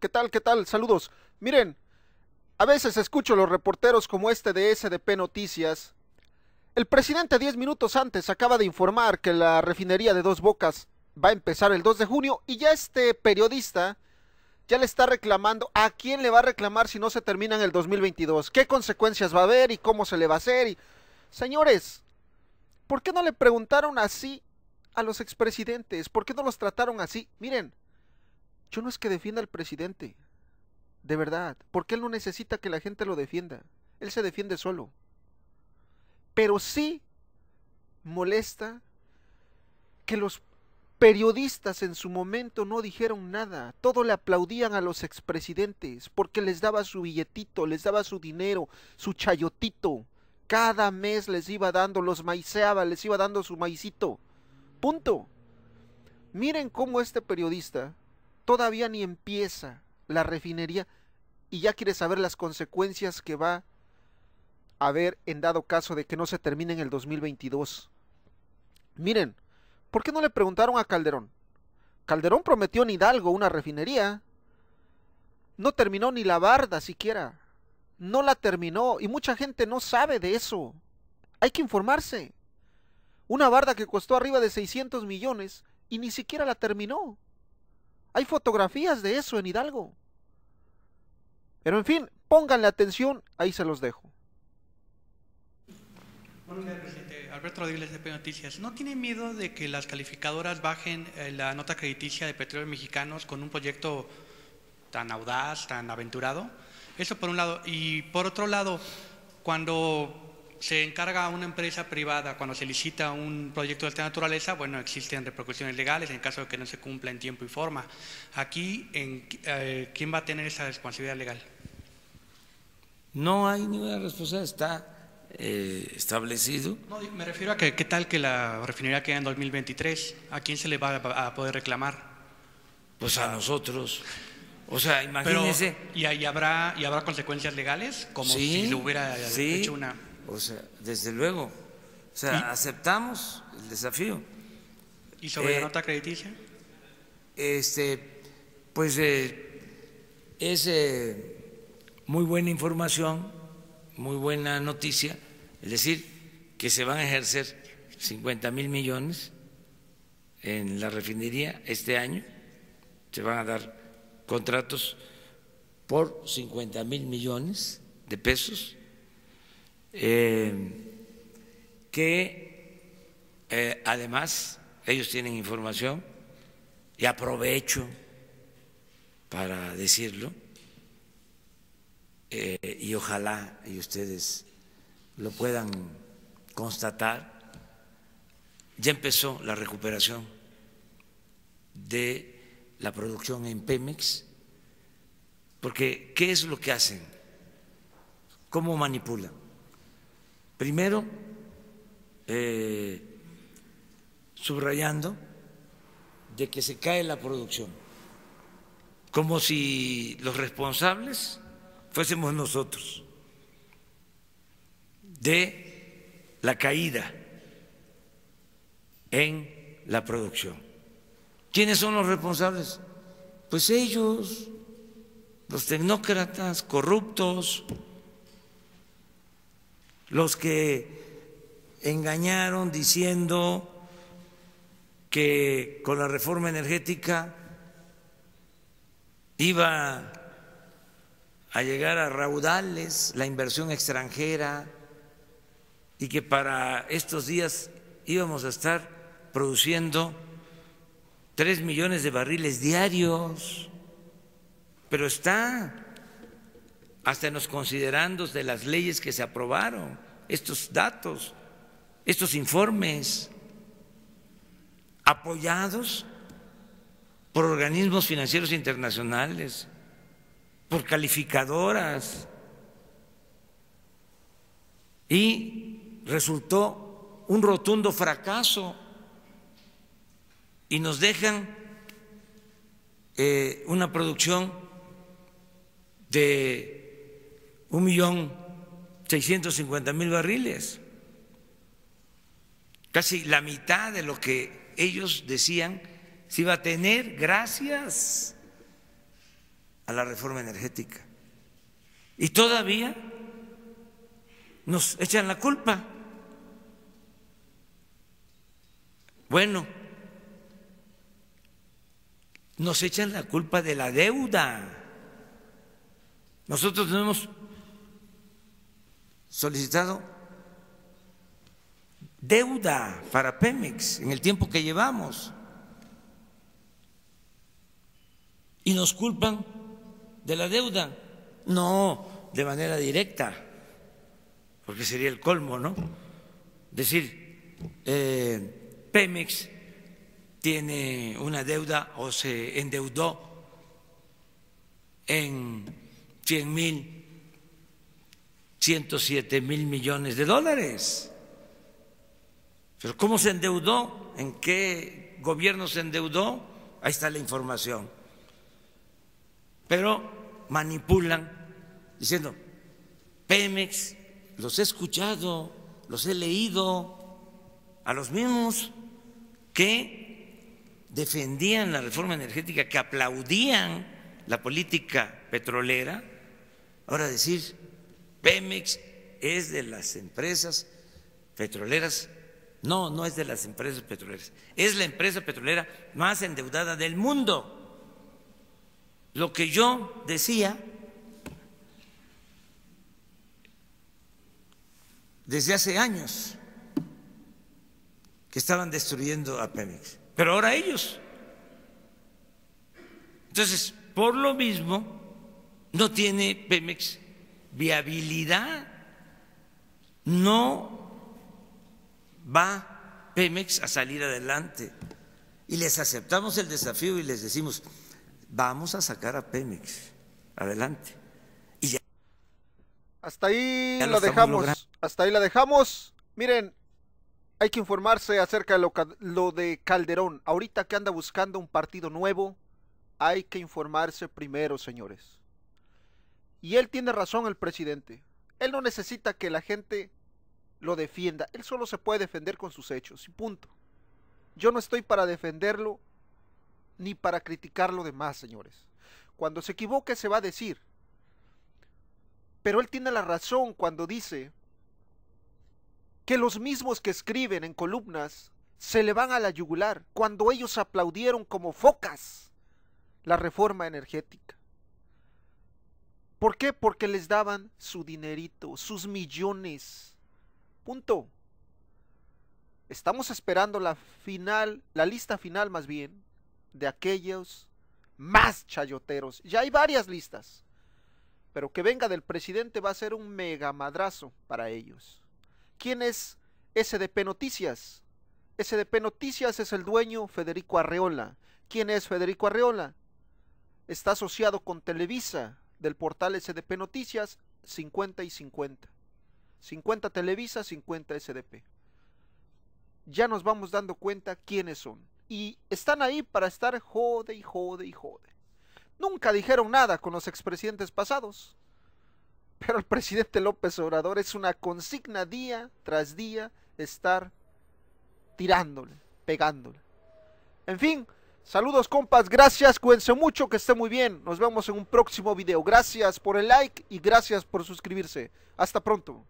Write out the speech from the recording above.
¿Qué tal? ¿Qué tal? Saludos. Miren, a veces escucho los reporteros como este de SDP Noticias. El presidente 10 minutos antes acaba de informar que la refinería de Dos Bocas va a empezar el 2 de junio y ya este periodista ya le está reclamando a quién le va a reclamar si no se termina en el 2022, qué consecuencias va a haber y cómo se le va a hacer. Señores, ¿por qué no le preguntaron así a los expresidentes? ¿Por qué no los trataron así? Miren, yo no es que defienda al presidente. De verdad, porque él no necesita que la gente lo defienda. Él se defiende solo. Pero sí molesta que los periodistas en su momento no dijeron nada. Todo le aplaudían a los expresidentes porque les daba su billetito, les daba su dinero, su chayotito. Cada mes les iba dando, los maiceaba, les iba dando su maicito. Punto. Miren cómo este periodista todavía ni empieza la refinería y ya quiere saber las consecuencias que va a haber en dado caso de que no se termine en el 2022. Miren, ¿por qué no le preguntaron a Calderón? Calderón prometió en Hidalgo una refinería. No terminó ni la barda siquiera. No la terminó y mucha gente no sabe de eso. Hay que informarse. Una barda que costó arriba de 600 millones y ni siquiera la terminó. Hay fotografías de eso en Hidalgo. Pero en fin, pónganle atención, ahí se los dejo. Buenos días, presidente. Alberto Rodríguez, de Noticias. ¿No tiene miedo de que las calificadoras bajen eh, la nota crediticia de petróleos mexicanos con un proyecto tan audaz, tan aventurado? Eso por un lado. Y por otro lado, cuando se encarga a una empresa privada cuando se licita un proyecto de esta naturaleza, bueno, existen repercusiones legales en caso de que no se cumpla en tiempo y forma. Aquí, en, eh, ¿quién va a tener esa responsabilidad legal? No hay ninguna responsabilidad, está eh, establecido. No, me refiero a que qué tal que la refinería queda en 2023, ¿a quién se le va a, poder reclamar? Pues a nosotros. O sea, imagínense. ¿y, habrá, ¿Y habrá consecuencias legales? Como si le hubiera hecho una. O sea, desde luego, o sea, aceptamos el desafío. ¿Y sobre la eh, nota crediticia? Este, pues eh, es eh, muy buena información, muy buena noticia, es decir, que se van a ejercer 50 mil millones en la refinería este año, se van a dar contratos por 50 mil millones de pesos eh, que eh, además ellos tienen información y aprovecho para decirlo eh, y ojalá y ustedes lo puedan constatar, ya empezó la recuperación de la producción en Pemex, porque ¿qué es lo que hacen? ¿Cómo manipulan? Primero, eh, subrayando de que se cae la producción, como si los responsables fuésemos nosotros de la caída en la producción. ¿Quiénes son los responsables? Pues ellos, los tecnócratas corruptos, los que engañaron diciendo que con la reforma energética iba a llegar a raudales la inversión extranjera y que para estos días íbamos a estar produciendo tres millones de barriles diarios, pero está hasta en los considerandos de las leyes que se aprobaron, estos datos, estos informes, apoyados por organismos financieros internacionales, por calificadoras, y resultó un rotundo fracaso y nos dejan eh, una producción de un millón seiscientos mil barriles, casi la mitad de lo que ellos decían se iba a tener gracias a la reforma energética. Y todavía nos echan la culpa. Bueno, nos echan la culpa de la deuda. Nosotros tenemos solicitado deuda para Pemex en el tiempo que llevamos. Y nos culpan de la deuda. No de manera directa, porque sería el colmo, ¿no? Decir, eh, Pemex tiene una deuda o se endeudó en 100 mil 107 mil millones de dólares. Pero ¿cómo se endeudó? ¿En qué gobierno se endeudó? Ahí está la información. Pero manipulan diciendo, Pemex, los he escuchado, los he leído, a los mismos que defendían la reforma energética, que aplaudían la política petrolera, ahora decir Pemex es de las empresas petroleras, no, no es de las empresas petroleras, es la empresa petrolera más endeudada del mundo. Lo que yo decía desde hace años, que estaban destruyendo a Pemex, pero ahora ellos. Entonces, por lo mismo, no tiene Pemex viabilidad. No va Pemex a salir adelante. Y les aceptamos el desafío y les decimos, vamos a sacar a Pemex adelante. Y ya. Hasta ahí la lo dejamos. Hasta ahí la dejamos. Miren, hay que informarse acerca de lo de Calderón. Ahorita que anda buscando un partido nuevo, hay que informarse primero, señores. Y él tiene razón, el presidente. Él no necesita que la gente lo defienda. Él solo se puede defender con sus hechos. Y punto. Yo no estoy para defenderlo ni para criticarlo de más señores. Cuando se equivoque se va a decir. Pero él tiene la razón cuando dice que los mismos que escriben en columnas se le van a la yugular cuando ellos aplaudieron como focas la reforma energética. ¿Por qué? Porque les daban su dinerito, sus millones. Punto. Estamos esperando la final, la lista final más bien, de aquellos más chayoteros. Ya hay varias listas. Pero que venga del presidente va a ser un mega madrazo para ellos. ¿Quién es SDP Noticias? SDP Noticias es el dueño Federico Arreola. ¿Quién es Federico Arreola? Está asociado con Televisa, del portal SDP Noticias 50 y 50. 50 Televisa, 50 SDP. Ya nos vamos dando cuenta quiénes son. Y están ahí para estar jode y jode y jode. Nunca dijeron nada con los expresidentes pasados. Pero el presidente López Obrador es una consigna día tras día estar tirándole, pegándole. En fin, Saludos compas, gracias, cuídense mucho, que esté muy bien. Nos vemos en un próximo video. Gracias por el like y gracias por suscribirse. Hasta pronto.